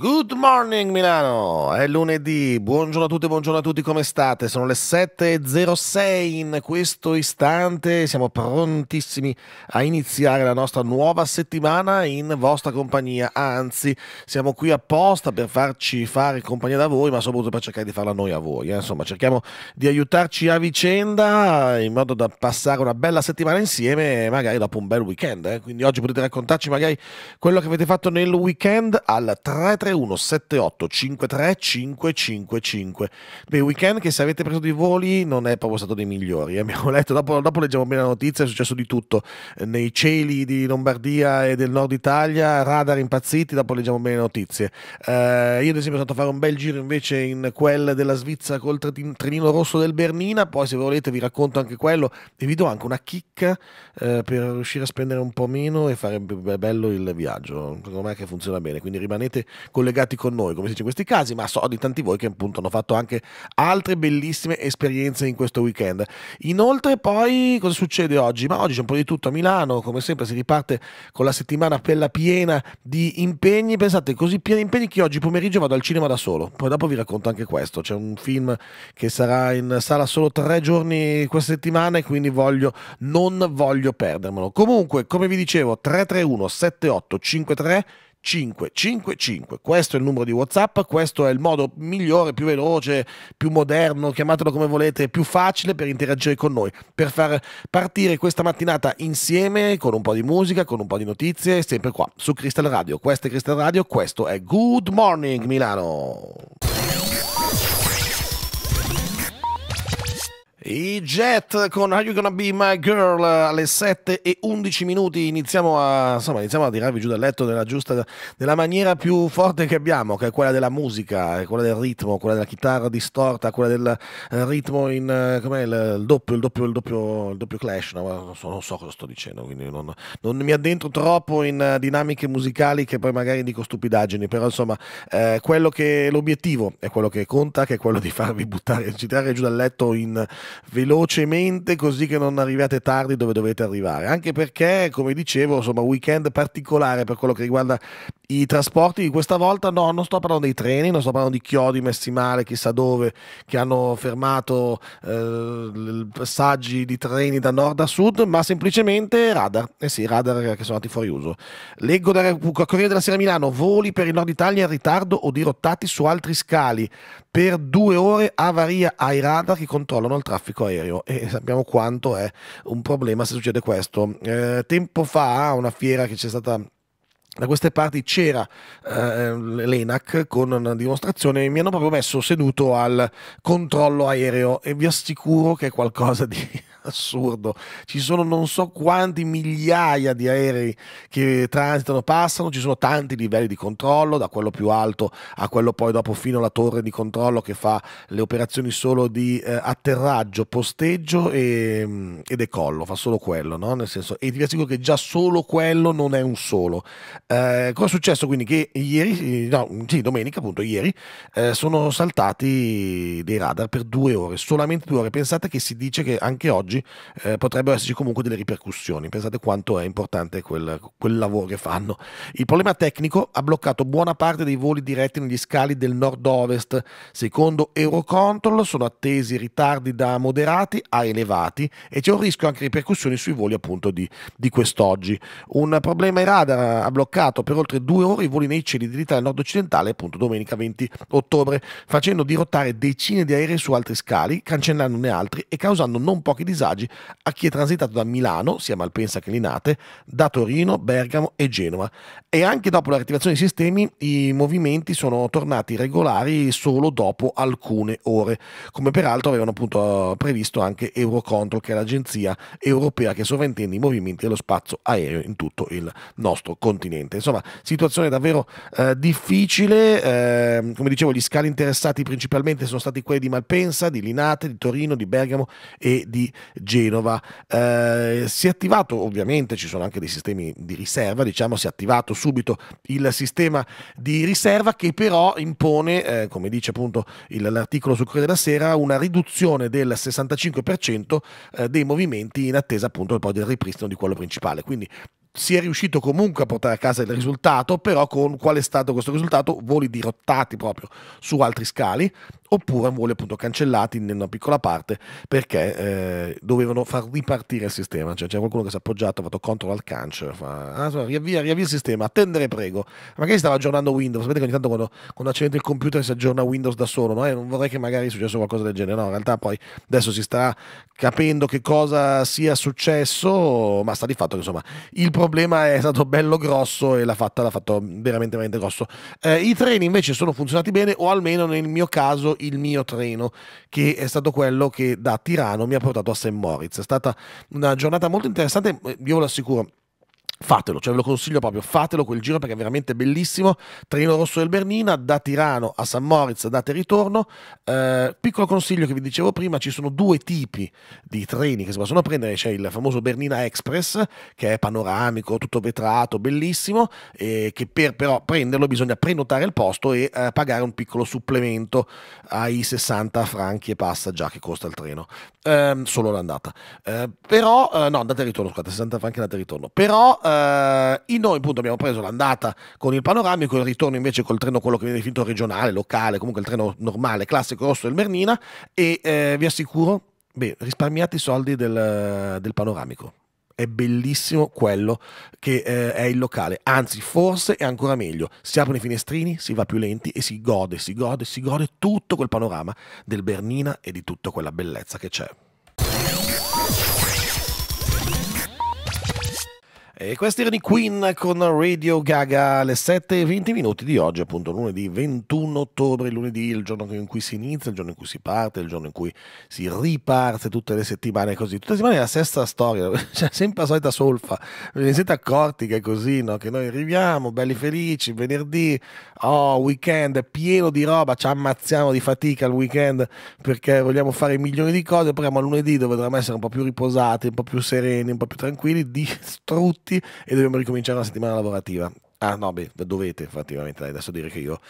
Good morning Milano, è lunedì, buongiorno a tutti, buongiorno a tutti, come state? Sono le 7.06 in questo istante, siamo prontissimi a iniziare la nostra nuova settimana in vostra compagnia, anzi siamo qui apposta per farci fare compagnia da voi, ma soprattutto per cercare di farla noi a voi, eh. insomma cerchiamo di aiutarci a vicenda in modo da passare una bella settimana insieme e magari dopo un bel weekend, eh? quindi oggi potete raccontarci magari quello che avete fatto nel weekend al 3.30. 331 7853 555 per weekend che se avete preso dei voli non è proprio stato dei migliori eh. abbiamo letto dopo, dopo leggiamo bene la notizia è successo di tutto nei cieli di Lombardia e del nord Italia radar impazziti dopo leggiamo bene le notizie eh, io ad esempio sono andato a fare un bel giro invece in quella della Svizzera col trenino rosso del Bernina poi se volete vi racconto anche quello e vi do anche una chicca eh, per riuscire a spendere un po' meno e fare bello il viaggio secondo me che funziona bene quindi rimanete con collegati con noi, come si dice in questi casi, ma so di tanti voi che appunto hanno fatto anche altre bellissime esperienze in questo weekend. Inoltre poi cosa succede oggi? Ma oggi c'è un po' di tutto a Milano, come sempre si riparte con la settimana pella piena di impegni, pensate così pieni impegni che oggi pomeriggio vado al cinema da solo, poi dopo vi racconto anche questo, c'è un film che sarà in sala solo tre giorni questa settimana e quindi voglio, non voglio perdermelo. Comunque, come vi dicevo, 331 78 53 555. Questo è il numero di WhatsApp, questo è il modo migliore, più veloce, più moderno, chiamatelo come volete, più facile per interagire con noi, per far partire questa mattinata insieme con un po' di musica, con un po' di notizie, sempre qua su Crystal Radio. Questo è Crystal Radio, questo è Good Morning Milano. I Jet con Are You Gonna Be My Girl alle 7 e 11 minuti iniziamo a, insomma, iniziamo a tirarvi giù dal letto nella giusta, nella maniera più forte che abbiamo, che è quella della musica, quella del ritmo, quella della chitarra distorta, quella del ritmo in, eh, com'è, il, il doppio, il doppio, il doppio, il doppio clash, no? non, so, non, so, cosa sto dicendo, quindi non, non, mi addentro troppo in eh, dinamiche musicali che poi magari dico stupidaggini, però insomma eh, quello che, l'obiettivo è quello che conta, che è quello di farvi buttare, citare giù dal letto in velocemente così che non arriviate tardi dove dovete arrivare. Anche perché, come dicevo, insomma, weekend particolare per quello che riguarda i trasporti. Questa volta no, non sto parlando dei treni, non sto parlando di chiodi messi male chissà dove, che hanno fermato eh, passaggi di treni da nord a sud, ma semplicemente radar. Eh sì, radar che sono andati fuori uso. Leggo da Corriere della Sera Milano, voli per il nord Italia in ritardo o dirottati su altri scali. Per due ore avaria ai radar che controllano il traffico traffico aereo e sappiamo quanto è un problema se succede questo. Eh, tempo fa, una fiera che c'è stata da queste parti c'era eh, l'ENAC con una dimostrazione e mi hanno proprio messo seduto al controllo aereo e vi assicuro che è qualcosa di assurdo. Ci sono non so quanti migliaia di aerei che transitano, passano, ci sono tanti livelli di controllo, da quello più alto a quello poi dopo fino alla torre di controllo che fa le operazioni solo di eh, atterraggio, posteggio e, mm, e, decollo, fa solo quello, no? Nel senso, e ti assicuro che già solo quello non è un solo. Eh, cosa è successo quindi? Che ieri, no, sì, domenica appunto, ieri, eh, sono saltati dei radar per due ore, solamente due ore. Pensate che si dice che anche oggi eh, potrebbero esserci comunque delle ripercussioni. Pensate quanto è importante quel, quel, lavoro che fanno. Il problema tecnico ha bloccato buona parte dei voli diretti negli scali del nord-ovest. Secondo Eurocontrol sono attesi ritardi da moderati a elevati e c'è un rischio anche di ripercussioni sui voli appunto di, di quest'oggi. Un problema ai radar ha bloccato bloccato per oltre due ore i voli nei cieli dell'Italia nord-occidentale, appunto domenica 20 ottobre, facendo dirottare decine di aerei su altri scali, cancellandone altri e causando non pochi disagi a chi è transitato da Milano, sia Malpensa che Linate, da Torino, Bergamo e Genova. E anche dopo la riattivazione dei sistemi, i movimenti sono tornati regolari solo dopo alcune ore, come peraltro avevano appunto previsto anche Eurocontrol, che è l'agenzia europea che sovrintende i movimenti dello spazio aereo in tutto il nostro continente niente. Insomma, situazione davvero eh, difficile. Eh, come dicevo, gli scali interessati principalmente sono stati quelli di Malpensa, di Linate, di Torino, di Bergamo e di Genova. Eh, si è attivato, ovviamente, ci sono anche dei sistemi di riserva, diciamo, si è attivato subito il sistema di riserva che però impone, eh, come dice appunto l'articolo sul Corriere della Sera, una riduzione del 65% eh, dei movimenti in attesa appunto poi del ripristino di quello principale. Quindi si è riuscito comunque a portare a casa il risultato, però con qual è stato questo risultato? Voli dirottati proprio su altri scali, oppure vuole appunto cancellati in una piccola parte perché eh, dovevano far ripartire il sistema, cioè c'è qualcuno che si è appoggiato, ha fatto control al canc, fa, ah, riavvia, riavvia il sistema, attendere prego, magari stava aggiornando Windows, sapete che ogni tanto quando, quando accendete il computer si aggiorna Windows da solo, no? eh, non vorrei che magari successo qualcosa del genere, no, in realtà poi adesso si sta capendo che cosa sia successo, ma sta di fatto che insomma il problema è stato bello grosso e l'ha fatta, l'ha fatto veramente veramente grosso. Eh, I treni invece sono funzionati bene o almeno nel mio caso il mio treno, che è stato quello che da Tirano mi ha portato a St. Moritz. È stata una giornata molto interessante, eh, io ve lo assicuro fatelo, cioè ve lo consiglio proprio, fatelo quel giro perché è veramente bellissimo. Treno rosso del Bernina, da Tirano a San Moritz, date e ritorno. Eh, piccolo consiglio che vi dicevo prima, ci sono due tipi di treni che si possono prendere, c'è il famoso Bernina Express che è panoramico, tutto vetrato, bellissimo, e che per però prenderlo bisogna prenotare il posto e eh, pagare un piccolo supplemento ai 60 franchi e passa già che costa il treno, eh, solo l'andata. Eh, però, eh, no, andate e ritorno, scusate, 60 franchi andate e ritorno. Però eh, in noi appunto abbiamo preso l'andata con il panoramico, il ritorno invece col treno quello che viene definito regionale, locale, comunque il treno normale, classico rosso del Mernina e eh, vi assicuro, beh, risparmiate i soldi del, del panoramico è bellissimo quello che eh, è il locale, anzi forse è ancora meglio, si aprono i finestrini, si va più lenti e si gode, si gode, si gode tutto quel panorama del Bernina e di tutta quella bellezza che c'è. E questi erano i Queen con Radio Gaga alle 7.20 minuti di oggi, appunto lunedì 21 ottobre, lunedì il giorno in cui si inizia, il giorno in cui si parte, il giorno in cui si riparte tutte le settimane così. Tutte le settimane è la stessa storia, cioè sempre la solita solfa. Ve ne siete accorti che è così, no? Che noi arriviamo, belli felici, venerdì, oh, weekend pieno di roba, ci ammazziamo di fatica il weekend perché vogliamo fare milioni di cose, però a lunedì dove dovremmo essere un po' più riposati, un po' più sereni, un po' più tranquilli, distrutti tutti e dobbiamo ricominciare la settimana lavorativa. Ah no, beh, dovete effettivamente adesso dire che io,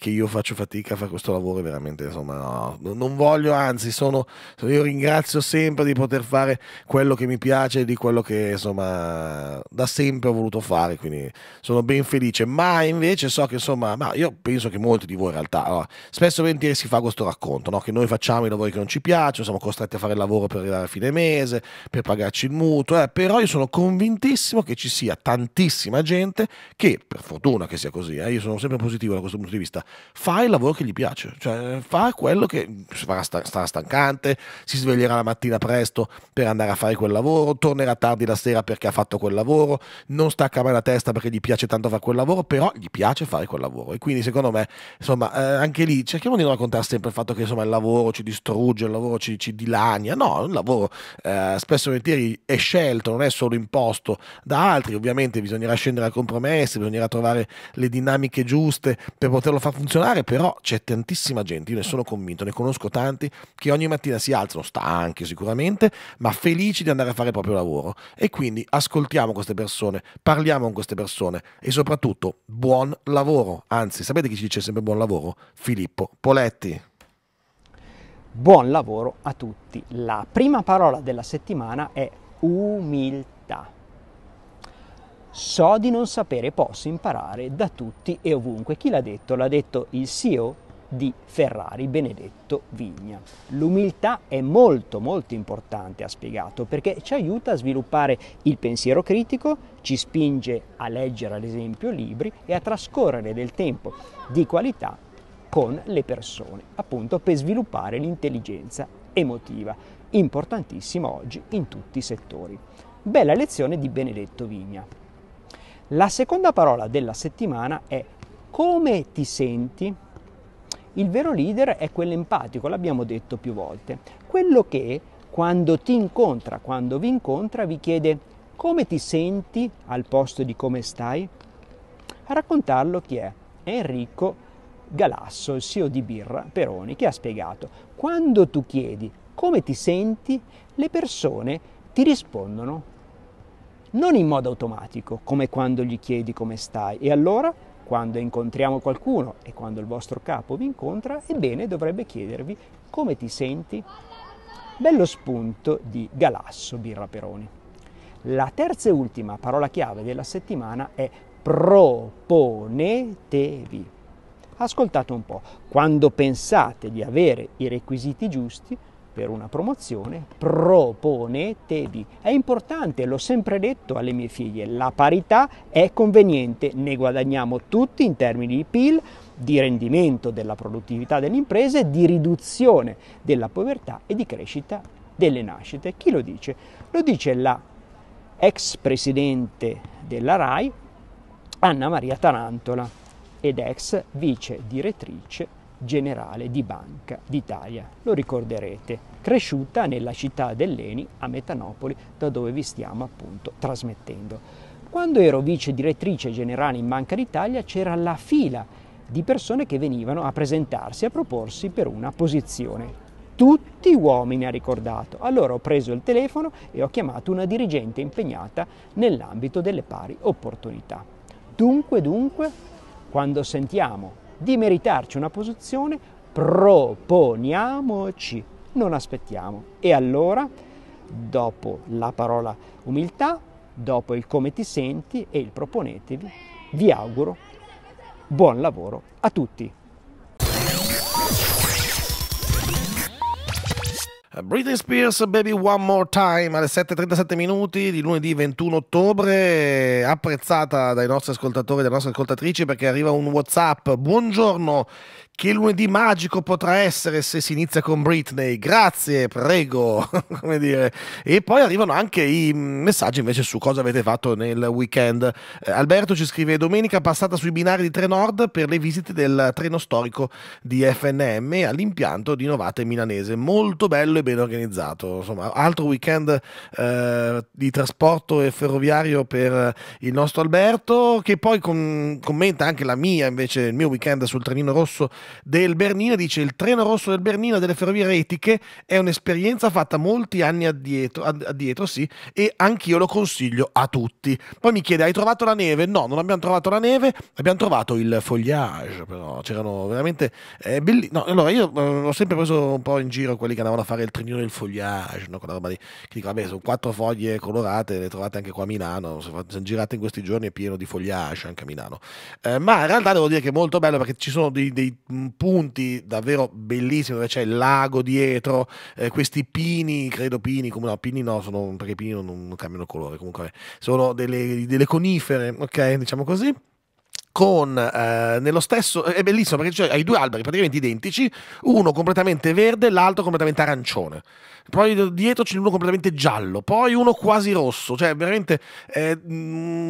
che io faccio fatica a fare questo lavoro veramente, insomma, no, non voglio, anzi, sono, io ringrazio sempre di poter fare quello che mi piace di quello che, insomma, da sempre ho voluto fare, quindi sono ben felice, ma invece so che, insomma, ma io penso che molti di voi in realtà, allora, spesso e volentieri si fa questo racconto, no? che noi facciamo i lavori che non ci piacciono, siamo costretti a fare il lavoro per arrivare a fine mese, per pagarci il mutuo, eh, però io sono convintissimo che ci sia tantissima gente che che per fortuna che sia così, eh, io sono sempre positivo da questo punto di vista, fa il lavoro che gli piace, cioè fa quello che farà sta, sarà stancante, si sveglierà la mattina presto per andare a fare quel lavoro, tornerà tardi la sera perché ha fatto quel lavoro, non stacca mai la testa perché gli piace tanto fare quel lavoro, però gli piace fare quel lavoro e quindi secondo me, insomma, eh, anche lì cerchiamo di non raccontare sempre il fatto che insomma il lavoro ci distrugge, il lavoro ci, ci dilania, no, il lavoro eh, spesso e volentieri è scelto, non è solo imposto da altri, ovviamente bisognerà scendere a compromessi, complessi, bisognerà trovare le dinamiche giuste per poterlo far funzionare, però c'è tantissima gente, io ne sono convinto, ne conosco tanti, che ogni mattina si alzano stanchi sicuramente, ma felici di andare a fare il proprio lavoro. E quindi ascoltiamo queste persone, parliamo con queste persone e soprattutto buon lavoro. Anzi, sapete chi ci dice sempre buon lavoro? Filippo Poletti. Buon lavoro a tutti. La prima parola della settimana è umiltà So di non sapere, posso imparare da tutti e ovunque. Chi l'ha detto? L'ha detto il CEO di Ferrari Benedetto Vigna. L'umiltà è molto molto importante, ha spiegato, perché ci aiuta a sviluppare il pensiero critico, ci spinge a leggere ad esempio libri e a trascorrere del tempo di qualità con le persone, appunto per sviluppare l'intelligenza emotiva, importantissima oggi in tutti i settori. Bella lezione di Benedetto Vigna. La seconda parola della settimana è come ti senti? Il vero leader è quello empatico, l'abbiamo detto più volte, quello che quando ti incontra, quando vi incontra, vi chiede come ti senti al posto di come stai. A raccontarlo chi è? È Enrico Galasso, il CEO di Birra Peroni, che ha spiegato quando tu chiedi come ti senti, le persone ti rispondono non in modo automatico, come quando gli chiedi come stai. E allora, quando incontriamo qualcuno e quando il vostro capo vi incontra, ebbene dovrebbe chiedervi come ti senti. Bello spunto di Galasso Birra Peroni. La terza e ultima parola chiave della settimana è proponetevi. Ascoltate un po', quando pensate di avere i requisiti giusti, per una promozione, proponetevi. È importante, l'ho sempre detto alle mie figlie, la parità è conveniente, ne guadagniamo tutti in termini di PIL, di rendimento della produttività delle imprese, di riduzione della povertà e di crescita delle nascite. Chi lo dice? Lo dice la ex presidente della RAI, Anna Maria Tarantola, ed ex vice direttrice generale di Banca d'Italia, lo ricorderete, cresciuta nella città dell'Eni a Metanopoli, da dove vi stiamo appunto trasmettendo. Quando ero vice direttrice generale in Banca d'Italia c'era la fila di persone che venivano a presentarsi, a proporsi per una posizione. Tutti uomini, ha ricordato. Allora ho preso il telefono e ho chiamato una dirigente impegnata nell'ambito delle pari opportunità. Dunque, dunque, quando sentiamo di meritarci una posizione, proponiamoci, non aspettiamo. E allora, dopo la parola umiltà, dopo il come ti senti e il proponetevi, vi auguro buon lavoro a tutti. Uh, Britney Spears, Baby One More Time alle 7.37 minuti di lunedì 21 ottobre, apprezzata dai nostri ascoltatori e dalle nostre ascoltatrici perché arriva un Whatsapp. Buongiorno, che lunedì magico potrà essere se si inizia con Britney, grazie, prego, come dire. E poi arrivano anche i messaggi invece su cosa avete fatto nel weekend. Eh, Alberto ci scrive domenica passata sui binari di Trenord per le visite del treno storico di FNM all'impianto di Novate Milanese, molto bello e ben organizzato, insomma, altro weekend eh, di trasporto e ferroviario per il nostro Alberto che poi com commenta anche la mia invece, il mio weekend sul trenino rosso del Bernina dice il treno rosso del Bernina delle ferrovie retiche è un'esperienza fatta molti anni addietro, addietro sì, e anch'io lo consiglio a tutti. Poi mi chiede hai trovato la neve? No, non abbiamo trovato la neve, abbiamo trovato il foliage, però c'erano veramente... Eh, belli- no, allora io eh, ho sempre preso un po' in giro quelli che andavano a fare il trenino del foliage, no? quella roba lì, che dico vabbè sono quattro foglie colorate, le trovate anche qua a Milano, sono girate in questi giorni è pieno di foliage anche a Milano. Eh, ma in realtà devo dire che è molto bello perché ci sono dei, dei Mm, punti davvero bellissimi dove c'è il lago dietro, eh, questi pini, credo pini, come no, pini no, sono, perché i pini non, non, cambiano colore, comunque sono delle, delle conifere, ok, diciamo così con eh, nello stesso è bellissimo perché cioè, hai due alberi praticamente identici, uno completamente verde, l'altro completamente arancione poi dietro c'è uno completamente giallo, poi uno quasi rosso, cioè veramente mm,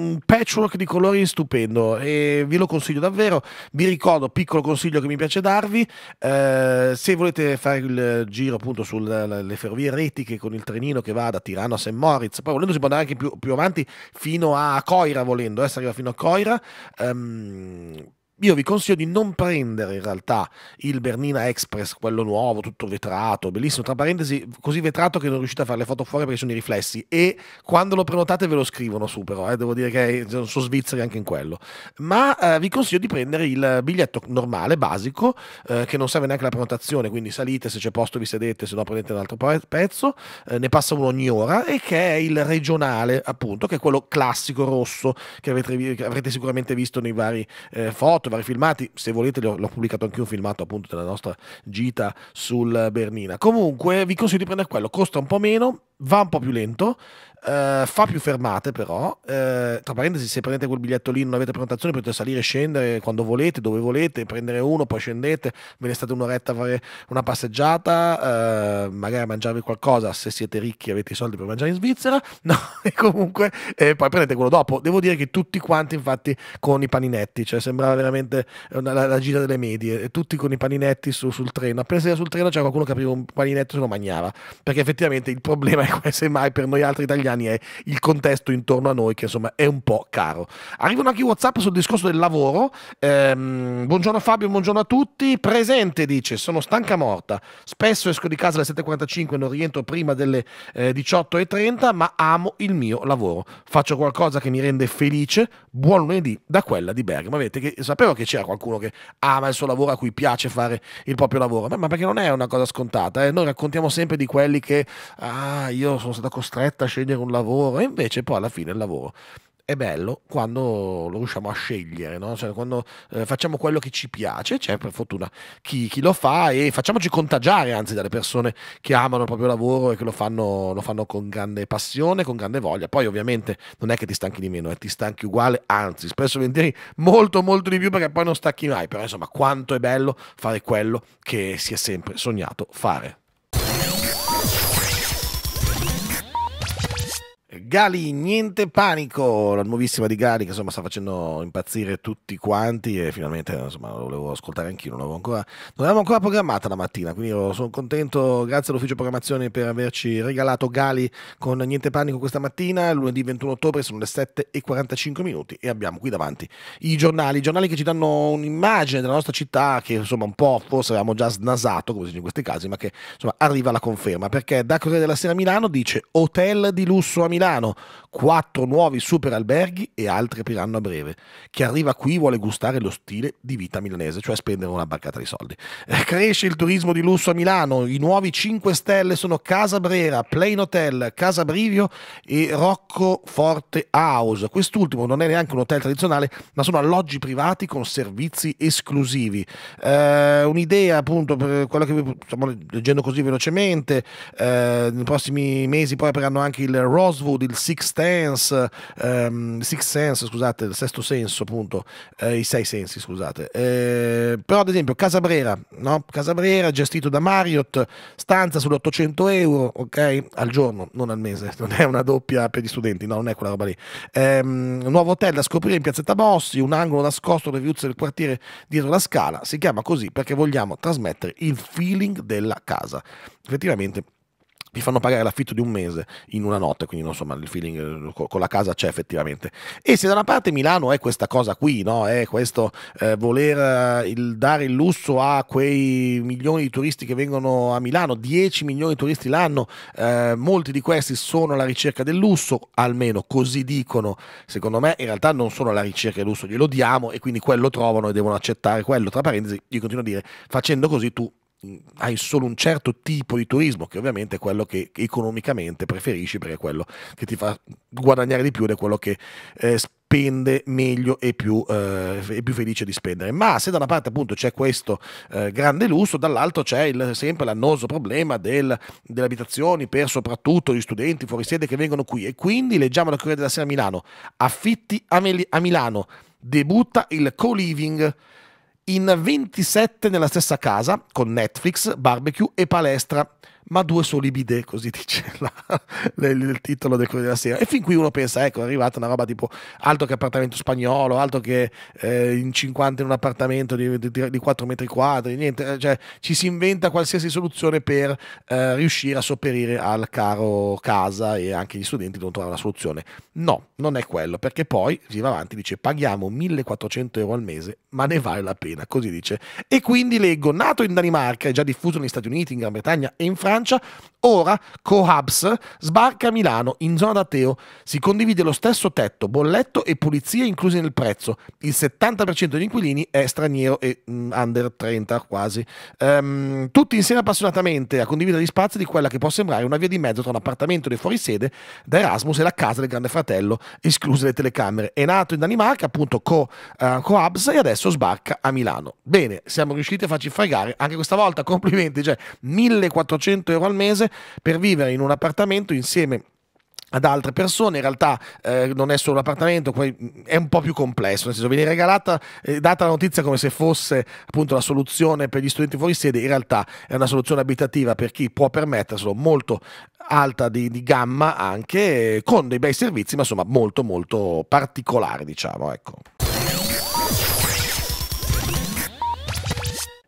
un patchwork di colori stupendo e vi lo consiglio davvero. Vi ricordo, piccolo consiglio che mi piace darvi, eh, se volete fare il giro appunto sulle ferrovie retiche con il trenino che va da Tirano a St. Moritz, poi volendo si può andare anche più, più avanti fino a Coira volendo, eh, si arriva fino a Coira. Ehm, io vi consiglio di non prendere in realtà il Bernina Express, quello nuovo, tutto vetrato, bellissimo, tra parentesi, così vetrato che non riuscite a fare le foto fuori perché sono i riflessi e quando lo prenotate ve lo scrivono su però, eh, devo dire che sono svizzeri anche in quello, ma eh, vi consiglio di prendere il biglietto normale, basico, eh, che non serve neanche la prenotazione, quindi salite, se c'è posto vi sedete, se no prendete un altro pezzo, eh, ne passa uno ogni ora e che è il regionale appunto, che è quello classico rosso che, avete, che avrete sicuramente visto nei vari eh, foto fatto vari filmati, se volete l'ho, l'ho pubblicato anche un filmato appunto della nostra gita sul Bernina. Comunque vi consiglio di prendere quello, costa un po' meno, va un po' più lento, Uh, fa più fermate però, uh, tra parentesi se prendete quel biglietto lì non avete prenotazione potete salire e scendere quando volete, dove volete, prendere uno, poi scendete, ve ne state un'oretta a fare una passeggiata, uh, magari a mangiarvi qualcosa, se siete ricchi e avete i soldi per mangiare in Svizzera, no, e comunque eh, poi prendete quello dopo. Devo dire che tutti quanti infatti con i paninetti, cioè sembrava veramente una, la, la, gira delle medie, tutti con i paninetti su, sul treno, appena si era sul treno c'era qualcuno che apriva un paninetto e se lo mangiava, perché effettivamente il problema è come se mai per noi altri italiani italiani è il contesto intorno a noi che insomma è un po' caro. Arrivano anche i WhatsApp sul discorso del lavoro. Ehm, buongiorno Fabio, buongiorno a tutti. Presente dice: Sono stanca morta. Spesso esco di casa alle 7.45 e non rientro prima delle eh, 18.30, ma amo il mio lavoro. Faccio qualcosa che mi rende felice. Buon lunedì da quella di Bergamo. Vedete che sapevo che c'era qualcuno che ama il suo lavoro, a cui piace fare il proprio lavoro, ma, ma perché non è una cosa scontata. Eh? Noi raccontiamo sempre di quelli che ah, io sono stata costretta a scegliere un lavoro e invece poi alla fine il lavoro è bello quando lo riusciamo a scegliere, no? cioè, quando eh, facciamo quello che ci piace, c'è cioè, per fortuna chi, chi, lo fa e facciamoci contagiare anzi dalle persone che amano il proprio lavoro e che lo fanno, lo fanno con grande passione, con grande voglia. Poi ovviamente non è che ti stanchi di meno, eh, ti stanchi uguale, anzi spesso e molto molto di più perché poi non stacchi mai, però insomma quanto è bello fare quello che si è sempre sognato fare. Gali, niente panico, la nuovissima di Gali che insomma sta facendo impazzire tutti quanti e finalmente insomma lo volevo ascoltare anch'io, non l'avevo ancora, ancora, programmata la mattina, quindi sono contento, grazie all'ufficio programmazione per averci regalato Gali con niente panico questa mattina, lunedì 21 ottobre sono le 7.45 minuti e abbiamo qui davanti i giornali, i giornali che ci danno un'immagine della nostra città che insomma un po' forse avevamo già snasato, come si dice in questi casi, ma che insomma arriva la conferma perché da Corriere della Sera Milano dice hotel di lusso a Milano Milano, quattro nuovi super alberghi e altri apriranno a breve. Chi arriva qui vuole gustare lo stile di vita milanese, cioè spendere una barcata di soldi. Eh, cresce il turismo di lusso a Milano, i nuovi 5 stelle sono Casa Brera, Plain Hotel, Casa Brivio e Rocco Forte House. Quest'ultimo non è neanche un hotel tradizionale, ma sono alloggi privati con servizi esclusivi. Eh, un'idea appunto per quello che stiamo leggendo così velocemente, eh, nei prossimi mesi poi apriranno anche il Rosewood, il Six Sense, ehm, Six Sense scusate, il sesto senso appunto, eh, i sei sensi scusate. Eh, però ad esempio Casabrera, no? Casabrera gestito da Marriott, stanza sull'800 euro, ok? Al giorno, non al mese, non è una doppia per gli studenti, no, non è quella roba lì. Eh, nuovo hotel da scoprire in piazzetta Bossi, un angolo nascosto nelle viuzze del quartiere dietro la scala, si chiama così perché vogliamo trasmettere il feeling della casa. Effettivamente mi fanno pagare l'affitto di un mese in una notte, quindi insomma il feeling eh, con la casa c'è effettivamente. E se da una parte Milano è questa cosa qui, no? è questo eh, voler eh, il, dare il lusso a quei milioni di turisti che vengono a Milano, 10 milioni di turisti l'anno, eh, molti di questi sono alla ricerca del lusso, almeno così dicono, secondo me in realtà non sono alla ricerca del lusso, glielo diamo e quindi quello trovano e devono accettare quello, tra parentesi, io continuo a dire, facendo così tu hai solo un certo tipo di turismo, che ovviamente è quello che economicamente preferisci, perché è quello che ti fa guadagnare di più ed è quello che eh, spende meglio e più, eh, più felice di spendere. Ma se da una parte appunto c'è questo eh, grande lusso, dall'altro c'è il, sempre l'annoso problema del, delle abitazioni per soprattutto gli studenti fuori sede che vengono qui. E quindi leggiamo la Corriere della Sera a Milano, affitti a, Mil- a Milano, debutta il co-living in 27 nella stessa casa con Netflix, barbecue e palestra ma due soli bidet, così dice la, le, il titolo del Corriere della Sera. E fin qui uno pensa, ecco, è arrivata una roba tipo altro che appartamento spagnolo, altro che eh, in 50 in un appartamento di, di, di 4 metri quadri, niente, eh, cioè ci si inventa qualsiasi soluzione per eh, riuscire a sopperire al caro casa e anche gli studenti devono trovare una soluzione. No, non è quello, perché poi si va avanti, dice paghiamo 1400 euro al mese, ma ne vale la pena, così dice. E quindi leggo, nato in Danimarca, è già diffuso negli Stati Uniti, in Gran Bretagna e in Francia, Francia, ora Cohabs sbarca a Milano in zona d'Ateo. Si condivide lo stesso tetto, bolletto e pulizia inclusi nel prezzo. Il 70% degli inquilini è straniero e mm, under 30 quasi. Um, tutti insieme appassionatamente a condividere gli spazi di quella che può sembrare una via di mezzo tra un appartamento dei fuorisede da Erasmus e la casa del grande fratello, escluse le telecamere. È nato in Danimarca, appunto Co, uh, Cohabs, e adesso sbarca a Milano. Bene, siamo riusciti a farci fregare anche questa volta. Complimenti, cioè 1400 800 euro al mese per vivere in un appartamento insieme ad altre persone, in realtà eh, non è solo un appartamento, mm, è un po' più complesso, nel senso viene regalata, eh, data la notizia come se fosse appunto la soluzione per gli studenti fuori sede, in realtà è una soluzione abitativa per chi può permetterselo, molto alta di, di gamma anche, eh, con dei bei servizi, ma insomma molto molto particolare diciamo. Ecco.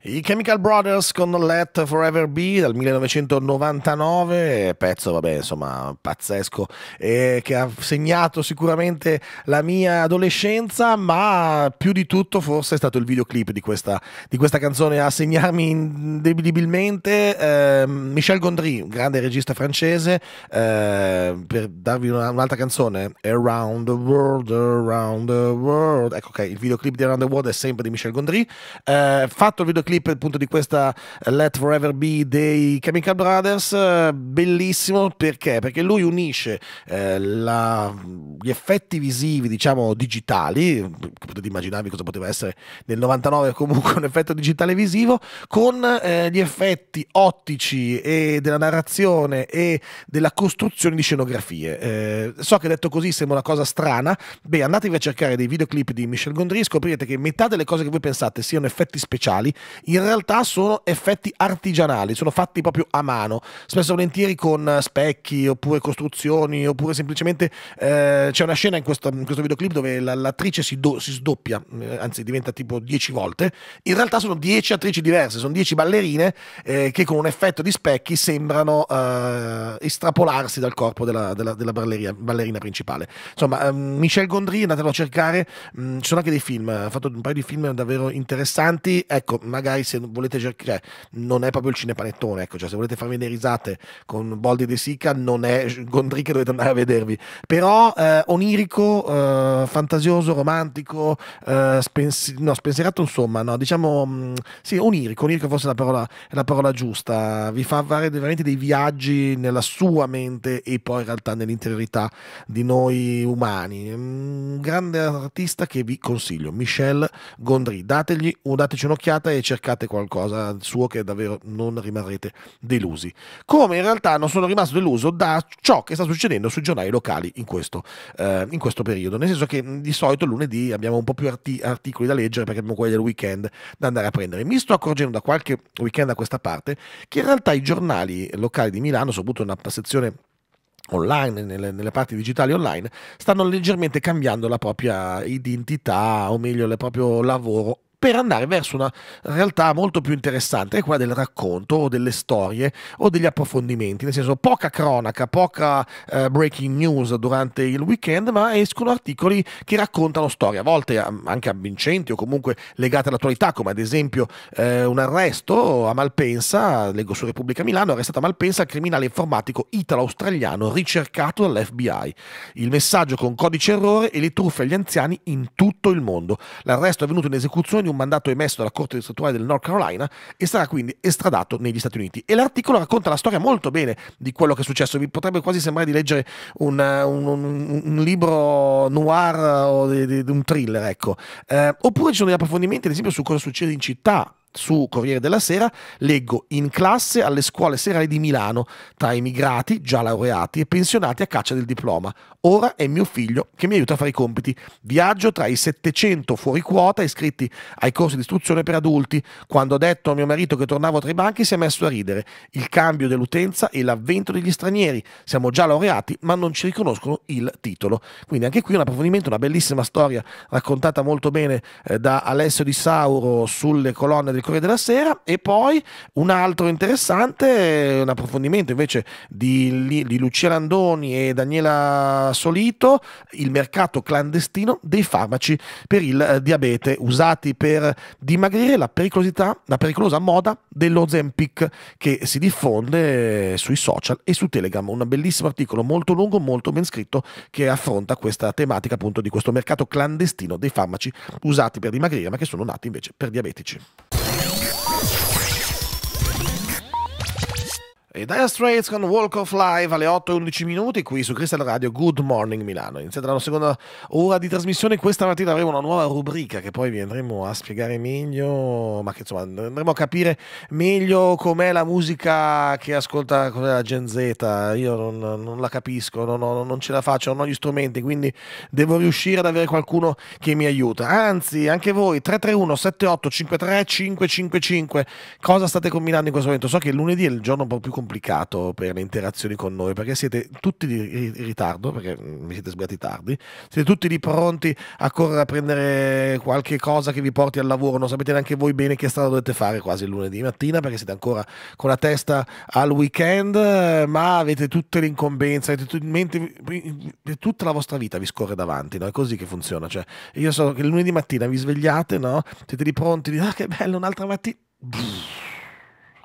I Chemical Brothers con Let Forever Be dal 1999, pezzo vabbè insomma pazzesco eh, che ha segnato sicuramente la mia adolescenza ma più di tutto forse è stato il videoclip di questa, di questa canzone a segnarmi indebitibilmente eh, Michel Gondry, grande regista francese, eh, per darvi una, un'altra canzone, Around the World, Around the World, ecco che il videoclip di Around the World è sempre di Michel Gondry, eh, fatto il videoclip videoclip appunto di questa eh, Let Forever Be dei Chemical Brothers, eh, bellissimo perché? Perché lui unisce eh, la, gli effetti visivi, diciamo digitali, potete immaginarvi cosa poteva essere nel 99 comunque un effetto digitale visivo, con eh, gli effetti ottici e della narrazione e della costruzione di scenografie. Eh, so che detto così sembra una cosa strana, beh andatevi a cercare dei videoclip di Michel Gondry, scoprirete che metà delle cose che voi pensate siano effetti speciali in realtà sono effetti artigianali, sono fatti proprio a mano, spesso volentieri con eh, specchi oppure costruzioni oppure semplicemente eh, c'è una scena in questo, in questo videoclip dove l'attrice si, do, si sdoppia, eh, anzi diventa tipo 10 volte, in realtà sono 10 attrici diverse, sono 10 ballerine eh, che con un effetto di specchi sembrano eh, estrapolarsi dal corpo della, della, della balleria, ballerina principale. Insomma, ehm, Michel Gondry, andatelo a cercare, mh, mm, ci sono anche dei film, ha fatto un paio di film davvero interessanti, ecco, magari magari se volete cercare, cioè, non è proprio il cinepanettone, ecco, cioè se volete farvi le risate con Boldi De Sica non è Gondry che dovete andare a vedervi, però eh, onirico, eh, fantasioso, romantico, eh, spensi- no, spensierato insomma, no, diciamo, mh, mm, sì, onirico, onirico forse è la parola, è la parola giusta, vi fa fare veramente dei viaggi nella sua mente e poi in realtà nell'interiorità di noi umani. Un mm, grande artista che vi consiglio, Michel Gondry, dategli, dateci un'occhiata e cercate cercate qualcosa suo che davvero non rimarrete delusi. Come in realtà non sono rimasto deluso da ciò che sta succedendo sui giornali locali in questo, eh, in questo periodo, nel senso che di solito lunedì abbiamo un po' più arti- articoli da leggere perché abbiamo quelli del weekend da andare a prendere. Mi sto accorgendo da qualche weekend a questa parte che in realtà i giornali locali di Milano, soprattutto una sezione online, nelle, nelle, parti digitali online, stanno leggermente cambiando la propria identità, o meglio il proprio lavoro per andare verso una realtà molto più interessante, è quella del racconto o delle storie o degli approfondimenti, nel senso poca cronaca, poca eh, breaking news durante il weekend, ma escono articoli che raccontano storie, a volte eh, anche avvincenti o comunque legate all'attualità, come ad esempio eh, un arresto a Malpensa, leggo su Repubblica Milano, arrestato a Malpensa il criminale informatico italo-australiano ricercato dall'FBI. Il messaggio con codice errore e le truffe agli anziani in tutto il mondo. L'arresto è avvenuto in esecuzione di un mandato emesso dalla Corte distrettuale del North Carolina e sarà quindi estradato negli Stati Uniti. E l'articolo racconta la storia molto bene di quello che è successo. Vi potrebbe quasi sembrare di leggere un, un, un, un libro noir o di, di, di un thriller, ecco. Eh, oppure ci sono degli approfondimenti, ad esempio, su cosa succede in città su Corriere della Sera leggo in classe alle scuole serali di Milano tra immigrati, già laureati e pensionati a caccia del diploma. Ora è mio figlio che mi aiuta a fare i compiti. Viaggio tra i 700 fuori quota iscritti ai corsi di istruzione per adulti. Quando ho detto a mio marito che tornavo tra i banchi si è messo a ridere. Il cambio dell'utenza e l'avvento degli stranieri. Siamo già laureati ma non ci riconoscono il titolo. Quindi anche qui un approfondimento, una bellissima storia raccontata molto bene eh, da Alessio Di Sauro sulle colonne del del Corriere della Sera e poi un altro interessante, un approfondimento invece di, di Lucia Landoni e Daniela Solito, il mercato clandestino dei farmaci per il eh, diabete usati per dimagrire la, la pericolosa moda dello Zempic che si diffonde sui social e su Telegram. Un bellissimo articolo molto lungo, molto ben scritto che affronta questa tematica appunto di questo mercato clandestino dei farmaci usati per dimagrire ma che sono nati invece per diabetici. E Dire Straits con Walk of Life alle 8 e 11 minuti qui su Crystal Radio Good Morning Milano. Inizia la seconda ora di trasmissione. Questa mattina avremo una nuova rubrica che poi vi andremo a spiegare meglio, ma che insomma andremo a capire meglio com'è la musica che ascolta la Gen Z. Io non, non la capisco, non, non, non, ce la faccio, non ho gli strumenti, quindi devo riuscire ad avere qualcuno che mi aiuta. Anzi, anche voi 331 78 53 555 cosa state combinando in questo momento? So che lunedì è il giorno un po' più complicato per le interazioni con noi perché siete tutti in ritardo, perché mi siete sbagliati tardi, siete tutti lì pronti a correre a prendere qualche cosa che vi porti al lavoro, non sapete neanche voi bene che strada dovete fare quasi il lunedì mattina perché siete ancora con la testa al weekend, ma avete tutte le incombenze, avete in mente, tutta la vostra vita vi scorre davanti, no? è così che funziona. Cioè, io so che lunedì mattina vi svegliate, no? siete lì pronti, di, ah che bello, un'altra mattina...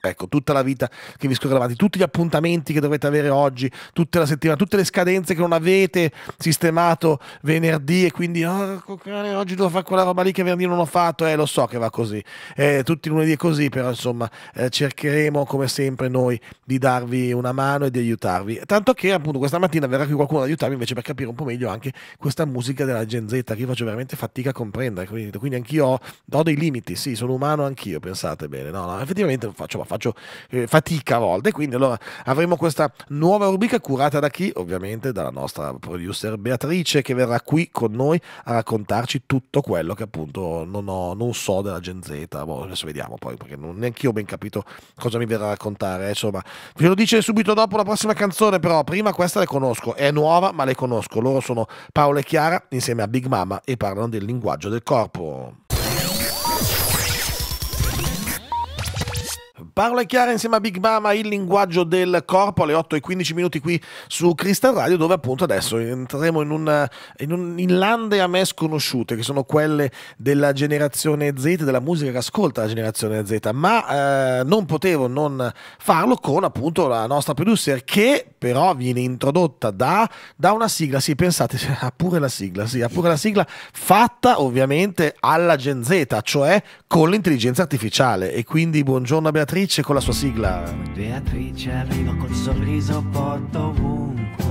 Ecco, tutta la vita che vi scorre davanti, tutti gli appuntamenti che dovete avere oggi, tutta la settimana, tutte le scadenze che non avete sistemato venerdì e quindi oh, oggi devo fare quella roba lì che venerdì non ho fatto, eh lo so che va così, eh, tutti i lunedì è così, però insomma eh, cercheremo come sempre noi di darvi una mano e di aiutarvi. Tanto che appunto questa mattina verrà qui qualcuno ad aiutarmi invece per capire un po' meglio anche questa musica della Gen Z che io faccio veramente fatica a comprendere, quindi, quindi anch'io ho, ho, dei limiti, sì, sono umano anch'io, pensate bene, no, no effettivamente non faccio, ma faccio faccio eh, fatica a volte. Quindi allora avremo questa nuova rubrica curata da chi? Ovviamente dalla nostra producer Beatrice che verrà qui con noi a raccontarci tutto quello che appunto non, ho, non so della Gen Z. Boh, adesso vediamo poi perché non, neanche io ho ben capito cosa mi verrà a raccontare. Insomma, ve lo dice subito dopo la prossima canzone, però prima questa le conosco, è nuova ma le conosco. Loro sono Paolo e Chiara insieme a Big Mama e parlano del linguaggio del corpo. Parla e chiara insieme a Big Mama il linguaggio del corpo alle 8 e 15 minuti qui su Crystal Radio dove appunto adesso entriamo in, una, in, un, in lande a me sconosciute che sono quelle della generazione Z, della musica che ascolta la generazione Z, ma eh, non potevo non farlo con appunto la nostra producer che però viene introdotta da, da una sigla, sì pensate, ha pure la sigla, sì, ha pure la sigla fatta ovviamente alla Gen Z, cioè con l'intelligenza artificiale e quindi buongiorno a Beatrice. Beatrice con la sua sigla. Beatrice arriva col sorriso, porto ovunque.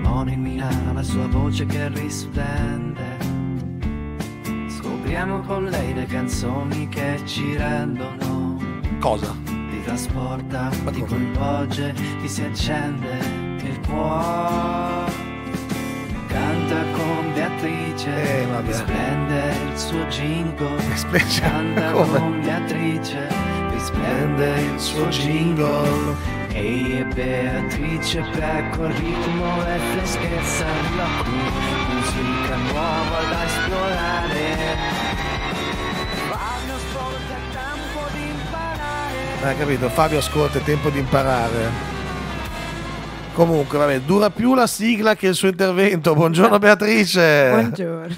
mono in Milano, la sua voce che risplende. Scopriamo con lei le canzoni che ci rendono. Cosa? Ti trasporta, ti coinvolge, ti si accende il cuore. Canta con Beatrice, eh, vabbè. risplende il suo jingle. Risplende Canta come? con Beatrice, risplende il suo jingle. Ehi e Beatrice pecco, ritmo e freschezza la cui musica nuova da esplorare. Hai capito, Fabio ascolta, è tempo di imparare. Comunque, vabbè, dura più la sigla che il suo intervento. Buongiorno Beatrice. Buongiorno.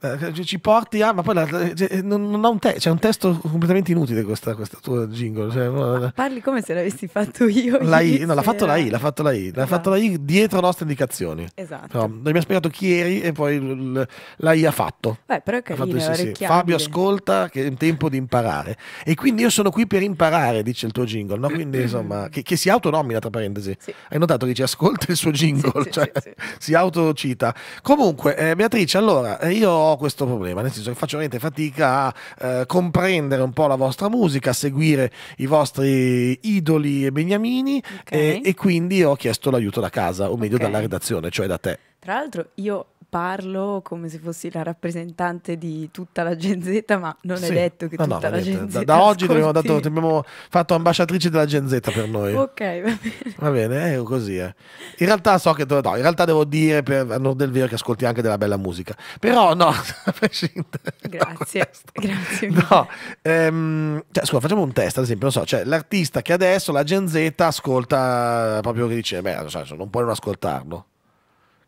Eh, ci porti a... Ma poi la, cioè, non, non un te, c'è un testo completamente inutile questa, questa tua jingle. Cioè, no, parli come se l'avessi fatto io. La I, no, l'ha fatto la I, l'ha fatto la I. L'ha esatto. fatto la I dietro nostre indicazioni. Esatto. Però, no, l'abbiamo spiegato eri e poi la I ha fatto. Beh, però è carino, fatto, sì, sì. Fabio ascolta che è un tempo di imparare. E quindi io sono qui per imparare, dice il tuo jingle. No? Quindi, insomma, che, che si autonomina, tra parentesi. Sì. Hai notato che Beatrice, ascolta il suo jingle, sì, cioè, sì, sì. si autocita. Comunque, eh, Beatrice, allora eh, io ho questo problema, nel senso che faccio veramente fatica a eh, comprendere un po' la vostra musica, a seguire i vostri idoli e beniamini okay. eh, e quindi ho chiesto l'aiuto da casa, o meglio okay. dalla redazione, cioè da te. Tra l'altro io parlo come se fossi la rappresentante di tutta la Gen Z, ma non sì. è detto che no, tutta no, la Gen Z. Da, da oggi ti abbiamo, fatto ambasciatrice della Gen Z per noi. ok, va bene. Va bene, è eh, così. Eh. In realtà so che no, in realtà devo dire per non del vero che ascolti anche della bella musica. Però no, Grazie. Grazie. No, ehm, cioè, scusa, facciamo un test, ad esempio, non so, cioè l'artista che adesso la Gen Z ascolta proprio che dice, beh, non puoi non ascoltarlo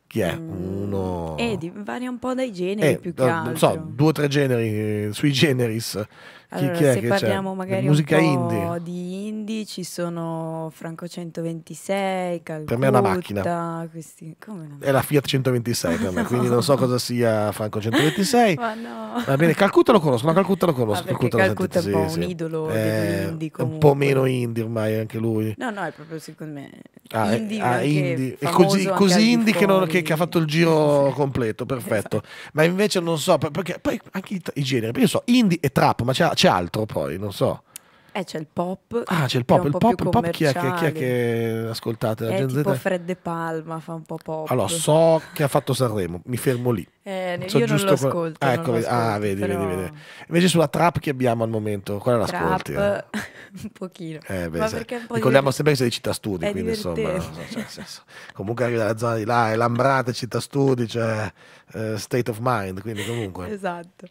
chi è? Mm. Uno... Eh, varia un po' dai generi eh, più che altro. Non so, due o tre generi, eh, sui generis. Allora, chi, chi se parliamo magari Musica indie. di indie, ci sono Franco 126, Calcutta, Per me è una macchina. Questi, come una macchina? È la Fiat 126 per me, no. quindi non so cosa sia Franco 126. Ma no. Va bene, Calcutta lo conosco, ma Calcutta lo ah, conosco. Ma Calcutta, Calcutta è un po' sì, un idolo sì. Eh, indie, Un po' meno indie ormai anche lui. No, no, è proprio secondo me ah, eh, indie, ah, indie. così, così indie che, non, che, che, ha fatto il giro completo, perfetto. Esatto. Ma invece non so, perché poi anche i, i generi, perché io so indie e trap, ma c'è, altro poi, non so. Eh, c'è il pop. Ah, c'è il pop. Il pop, il pop chi, è che, chi è che ascoltate? La è eh, Gen tipo Z? Fred De Palma, fa un po' pop. Allora, so che ha fatto Sanremo, mi fermo lì. Eh, so io non lo ascolto. Ah, ecco, ah, ascolto, ah, vedi, però... vedi, vedi. Invece sulla trap che abbiamo al momento, qual è l'ascolti? Trap, un pochino. Eh, beh, Ma sai, perché un po ricordiamo sempre che sei di città studi, quindi divertente. insomma. Cioè, senso, comunque arrivi dalla zona di là, è Lambrate, città studi, cioè uh, state of mind, quindi comunque. esatto.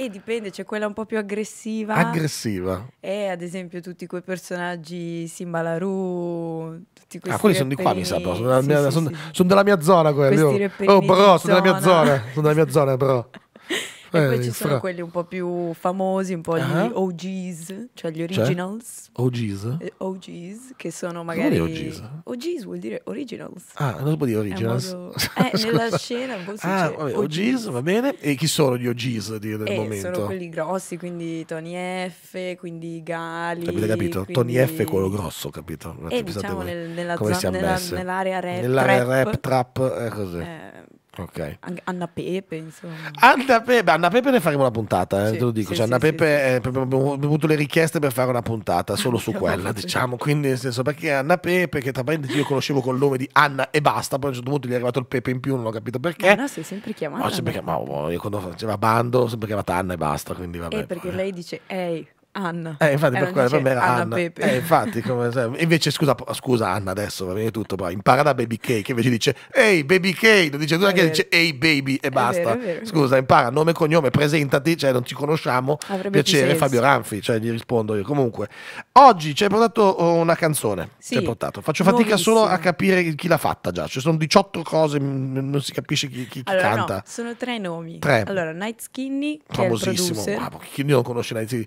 E dipende, c'è quella un po' più aggressiva. Aggressiva. E ad esempio tutti quei personaggi Simbalaru, tutti ah, questi Ah, quelli sono di qua, mi sa, però. Sono, sì, mia, sì, sono, sì. sono della mia zona quelli. Oh, oh bro, sono della mia zona, sono della mia zona, bro. e poi eh, ci sono quelli un po' più famosi, un po' gli ah. OGs, cioè gli cioè? originals. Cioè? OGs? Eh, OGs, che sono magari... OGs? OGs vuol dire originals. Ah, non si può dire originals? Modo... Eh, nella scena un po' Ah, vabbè, OGs. OGs, va bene. E chi sono gli OGs del eh, momento? sono quelli grossi, quindi Tony F, quindi Gali... Avete capito? Quindi... Tony F è quello grosso, capito? E eh, diciamo nel, nella zona, nell'area rap Nell'area rap, trap, è eh, così. Eh, Okay. Anna Pepe, insomma. Anna Pepe, Anna Pepe ne faremo una puntata, eh, sì, te lo dico. Sì, cioè, Anna sì, Pepe, sì, eh, abbiamo avuto le richieste per fare una puntata solo su quella, diciamo. Quindi, nel senso, perché Anna Pepe, che tra parentesi io conoscevo col nome di Anna e basta, poi a un certo punto gli è arrivato il Pepe in più, non ho capito perché. Anna si è sempre chiamata. No, sempre chiamavo, oh, io quando faceva bando, sempre chiamata Anna e basta. Quindi, vabbè. Eh, perché poi. lei dice, ehi. Anna. Eh, infatti, eh, per quello, era Anna. Anna. Eh, infatti, come, invece, scusa, scusa, Anna, adesso va bene tutto, poi impara da Baby K, che invece dice Ehi, Baby K, non dice tu anche, dice Ehi, baby, e è basta. Vero, vero. Scusa, impara nome e cognome, presentati, cioè non ci conosciamo. Avrebbe piacere, Fabio Ranfi, cioè gli rispondo io. Comunque, oggi ci hai portato uh, una canzone. Sì. Ci hai portato. Faccio fatica solo a capire chi l'ha fatta già. Ci sono 18 cose, non si capisce chi, chi allora, canta. No, sono tre nomi. Tre. Allora, Night Skinny, famosissimo. Che è il producer. chi non conosce Night Skinny?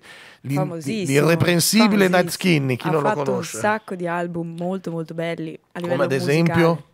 famosissimo. L'irreprensibile Night Skinny, chi ha non lo conosce? Ha fatto un sacco di album molto molto belli a livello Come ad musicale. esempio?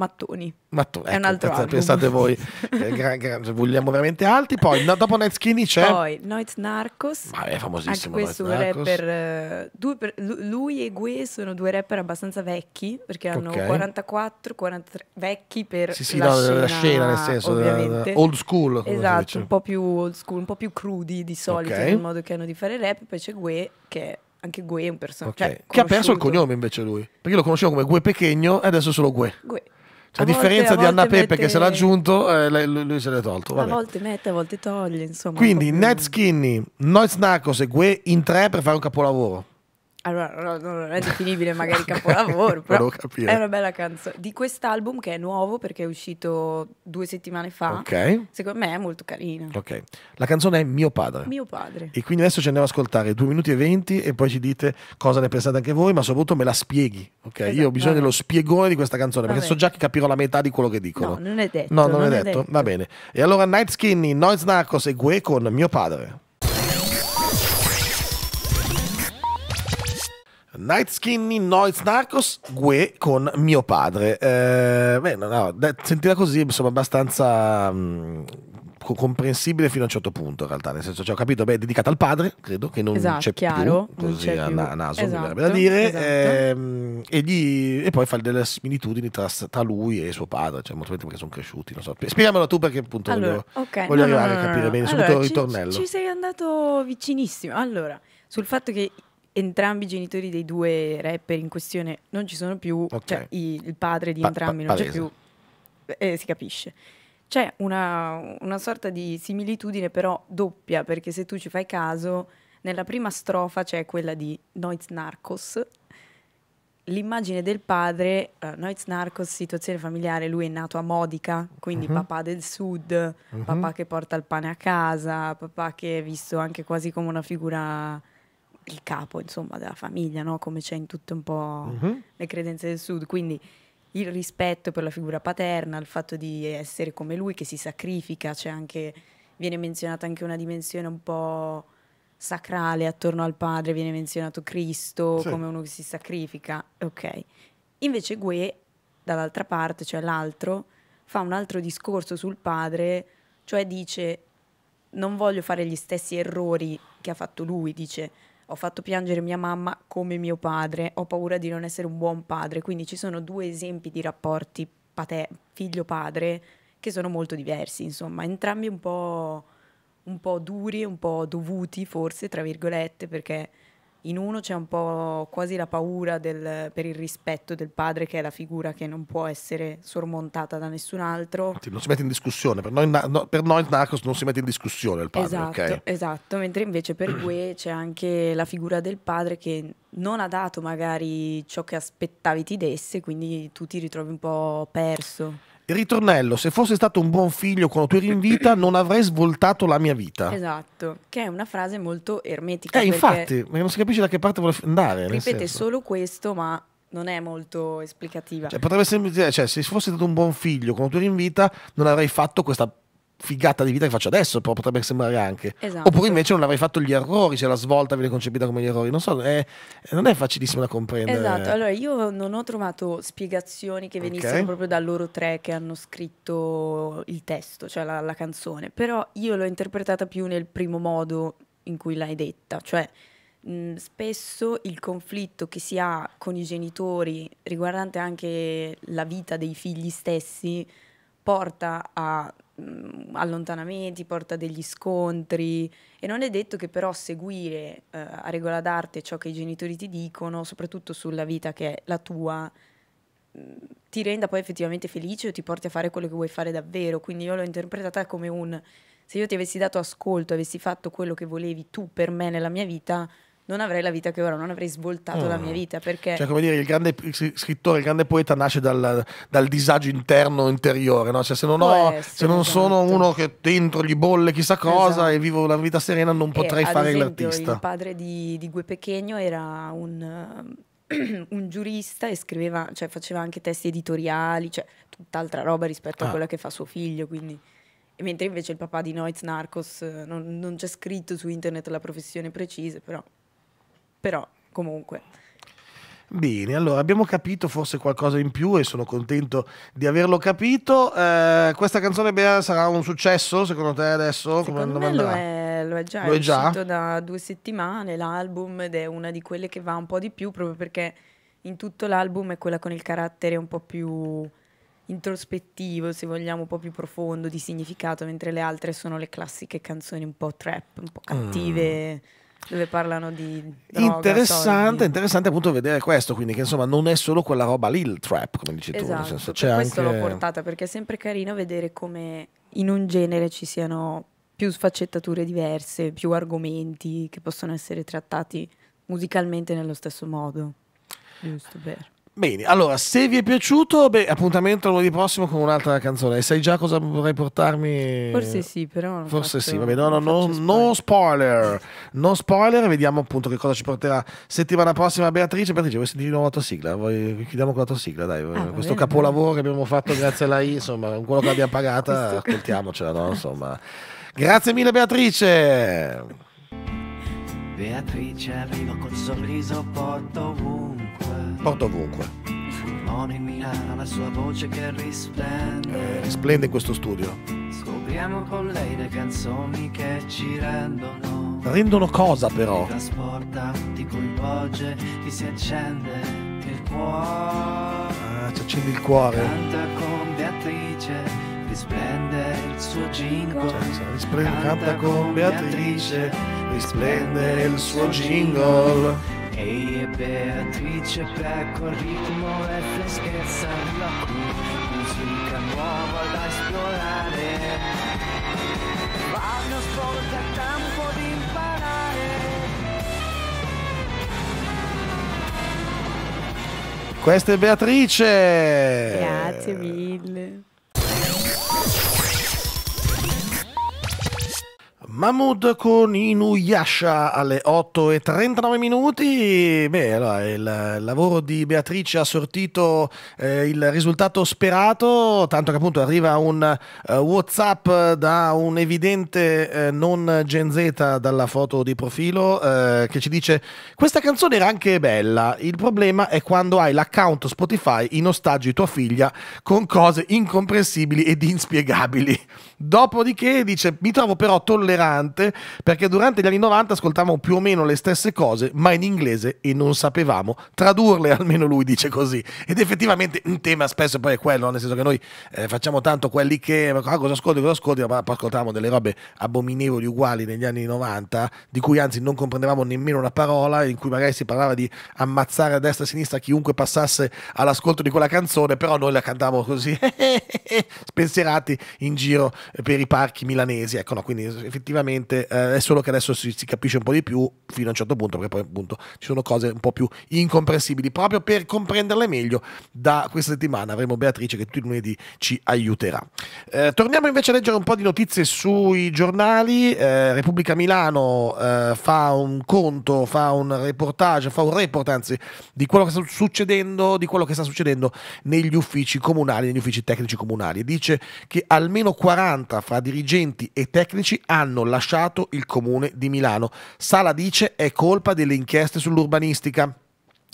Mattoni. Mattoni, ecco, è un ecco, altro pensate, pensate voi, eh, gra, gra, vogliamo veramente alti. Poi no, dopo Night Skinny c'è... Poi Noit Narcos. Ma è famosissimo Anche questo rapper, eh, per, lui e Gue sono due rapper abbastanza vecchi, perché hanno okay. 44, 43, vecchi per sì, sì, la, no, scena, scena, nel senso, della, eh, old school. Esatto, un po' più old school, un po' più crudi di solito okay. nel modo che hanno di fare rap. Poi c'è Gue che è anche Gue è un personaggio. Okay. Cioè, che ha perso il cognome invece lui. Perché lo conoscevo come Gue Pechegno e adesso è solo Gue. Gue. Cioè, a, a differenza volte, di Anna Pepe mette... che se l'ha aggiunto, eh, lui se l'è tolto. Vabbè. A volte mette, a volte toglie, insomma. Quindi Ned Skinny, Noiz Narcos e Gue in tre per fare un capolavoro. Allora, non è definibile magari capolavoro, però capire. è una bella canzone. Di quest'album che è nuovo perché è uscito due settimane fa, okay. secondo me è molto carina. Ok, la canzone è Mio padre. Mio padre. E quindi adesso ci andiamo ad ascoltare due minuti e venti e poi ci dite cosa ne pensate anche voi, ma soprattutto me la spieghi. Ok, esatto, io ho bisogno dello spiegone di questa canzone perché so già che capirò la metà di quello che dicono. No, non è detto. No, non, non è, è detto. detto. Va bene. E allora Night Skinny, Noise Narcos e Gue con Mio padre. Night Skinny, Noise Narcos, Gue con mio padre. Eh, beh, no, no, sentita così, insomma, abbastanza mh, mm, comprensibile fino a un certo punto in realtà, nel senso, cioè, ho capito, beh, è dedicata al padre, credo che non esatto, c'è chiaro, più, così c'è a, più. a, naso, esatto, mi verrebbe da esatto, dire, esatto. ehm, e, gli, e, poi fa delle similitudini tra, tra, lui e suo padre, cioè molto perché sono cresciuti, non so. Spiegamelo tu perché appunto allora, voglio, okay, voglio no, arrivare no, no, a capire bene, allora, subito il ritornello. Ci, ci sei andato vicinissimo, allora, sul fatto che entrambi i genitori dei due rapper in questione non ci sono più, okay. cioè i, il padre di pa- entrambi pa- non c'è più, eh, si capisce. C'è una, una, sorta di similitudine però doppia, perché se tu ci fai caso, nella prima strofa c'è quella di Noiz Narcos, l'immagine del padre, uh, eh, Noiz Narcos, situazione familiare, lui è nato a Modica, quindi uh-huh. papà del sud, uh-huh. papà che porta il pane a casa, papà che è visto anche quasi come una figura il capo insomma, della famiglia, no? come c'è in tutte un po' uh mhm. -huh. le credenze del sud. Quindi il rispetto per la figura paterna, il fatto di essere come lui che si sacrifica, c'è anche, viene menzionata anche una dimensione un po' sacrale attorno al padre, viene menzionato Cristo sì. come uno che si sacrifica, ok. Invece Gue, dall'altra parte, cioè l'altro, fa un altro discorso sul padre, cioè dice non voglio fare gli stessi errori che ha fatto lui, dice ho fatto piangere mia mamma come mio padre, ho paura di non essere un buon padre. Quindi ci sono due esempi di rapporti pate- figlio-padre che sono molto diversi, insomma, entrambi un po', un po' duri, un po' dovuti forse, tra virgolette, perché in uno c'è un po' quasi la paura del, per il rispetto del padre, che è la figura che non può essere sormontata da nessun altro. Non si mette in discussione, per noi, no, per noi Narcos non si mette in discussione il padre. Esatto, okay? esatto. mentre invece per Gue c'è anche la figura del padre che non ha dato magari ciò che aspettavi ti desse, quindi tu ti ritrovi un po' perso ritornello, se fossi stato un buon figlio quando tu eri in vita, non avrei svoltato la mia vita. Esatto, che è una frase molto ermetica. Eh, infatti, ma non si capisce da che parte vuole andare. Ripete solo questo, ma non è molto esplicativa. Cioè, potrebbe sembrare, cioè, se fossi stato un buon figlio quando tu eri in vita, non avrei fatto questa figata di vita che faccio adesso, però potrebbe sembrare anche. Esatto. Oppure invece non avrei fatto gli errori cioè la svolta viene concepita come gli errori. Non so, è, non è facilissimo da comprendere. Esatto, allora io non ho trovato spiegazioni che venissero okay. proprio da loro tre che hanno scritto il testo, cioè la, la canzone, però io l'ho interpretata più nel primo modo in cui l'hai detta, cioè mh, spesso il conflitto che si ha con i genitori riguardante anche la vita dei figli stessi porta a Mm, allontanamenti, porta degli scontri e non è detto che però seguire eh, a regola d'arte ciò che i genitori ti dicono, soprattutto sulla vita che è la tua, mm, ti renda poi effettivamente felice o ti porti a fare quello che vuoi fare davvero. Quindi io l'ho interpretata come un se io ti avessi dato ascolto, avessi fatto quello che volevi tu per me nella mia vita, non avrei la vita che ora, non avrei svoltato oh. la mia ah. vita. Perché... Cioè, come dire, il grande scrittore, il grande poeta nasce dal, dal disagio interno, interiore, no? Cioè, se non, ho, se non sono esatto. uno che dentro gli bolle chissà cosa esatto. e vivo la vita serena, non potrei e, fare esempio, l'artista. Il padre di, di Gue Pechegno era un ehm, un giurista e scriveva, cioè faceva anche testi editoriali, cioè tutt'altra roba rispetto ah. a quella che fa suo figlio, quindi mentre invece il papà di Noiz Narcos eh, non, non c'è scritto su internet la professione precisa, però però comunque. Bene, allora abbiamo capito forse qualcosa in più e sono contento di averlo capito. Eh, questa canzone Bea, sarà un successo secondo te adesso? Secondo Come me lo è, lo è, già, lo è, è già? uscito da due settimane l'album ed è una di quelle che va un po' di più proprio perché in tutto l'album è quella con il carattere un po' più introspettivo, se vogliamo, un po' più profondo di significato, mentre le altre sono le classiche canzoni un po' trap, un po' mm. cattive. Mm dove parlano di droga, interessante, soldi. interessante appunto vedere questo quindi che insomma non è solo quella roba lì il trap come dici esatto, tu nel esatto, senso, c'è questo anche... l'ho portata perché è sempre carino vedere come in un genere ci siano più sfaccettature diverse più argomenti che possono essere trattati musicalmente nello stesso modo giusto per Bene, allora, se vi è piaciuto, beh, appuntamento lunedì prossimo con un'altra canzone. E sai già cosa vorrei portarmi? Forse sì, però. Forse faccio, sì, vabbè, no, no, no, no spoiler. No spoiler, vediamo appunto che cosa ci porterà settimana prossima Beatrice. Beatrice, vuoi sentire di nuovo la tua sigla? Vuoi... Chiudiamo con la tua sigla, dai. Ah, questo bene, capolavoro bene. che abbiamo fatto grazie alla I, insomma, con quello che l'abbiamo pagata, ascoltiamocela, no? Insomma. Grazie mille Beatrice! Beatrice arrivo col sorriso porto ovunque porta ovunque. La sua voce che risplende. Eh, risplende in questo studio. Scopriamo con lei le canzoni che ci rendono. Rendono cosa però? Ti trasporta, ti coinvolge, ti si accende il cuore. Ah, ci accendi il cuore. Canta con Beatrice risplende il suo jingle. Cioè, risplende, canta, canta con Beatrice, risplende il suo jingle. Ehi e Beatrice per col ritmo e freschezza la Q Musica nuova da esplorare Vanno sport è tempo di imparare Questa è Beatrice Grazie mille Mahmood con Inuyasha alle 8 e 39 minuti. Beh, allora, il lavoro di Beatrice ha sortito eh, il risultato sperato, tanto che appunto arriva un eh, WhatsApp da un evidente eh, non Gen Z dalla foto di profilo eh, che ci dice "Questa canzone era anche bella, il problema è quando hai l'account Spotify in ostaggio tua figlia con cose incomprensibili ed inspiegabili". Dopodiché dice: Mi trovo però tollerante perché durante gli anni 90 ascoltavamo più o meno le stesse cose, ma in inglese e non sapevamo tradurle. Almeno lui dice così. Ed effettivamente un tema spesso poi è quello: nel senso che noi eh, facciamo tanto quelli che ah, cosa ascolti, cosa ascolti, ma poi ascoltavamo delle robe abominevoli uguali negli anni 90, di cui anzi non comprendevamo nemmeno una parola, in cui magari si parlava di ammazzare a destra e a sinistra chiunque passasse all'ascolto di quella canzone, però noi la cantavamo così, spensierati in giro per i parchi milanesi. Ecco, no, quindi effettivamente eh, è solo che adesso si, si, capisce un po' di più fino a un certo punto, perché poi appunto ci sono cose un po' più incomprensibili. Proprio per comprenderle meglio, da questa settimana avremo Beatrice che tutti i lunedì ci aiuterà. Eh, torniamo invece a leggere un po' di notizie sui giornali. Eh, Repubblica Milano eh, fa un conto, fa un reportage, fa un report anzi di quello che sta succedendo, di quello che sta succedendo negli uffici comunali, negli uffici tecnici comunali. Dice che almeno 40 60 fra dirigenti e tecnici hanno lasciato il comune di Milano. Sala dice è colpa delle inchieste sull'urbanistica.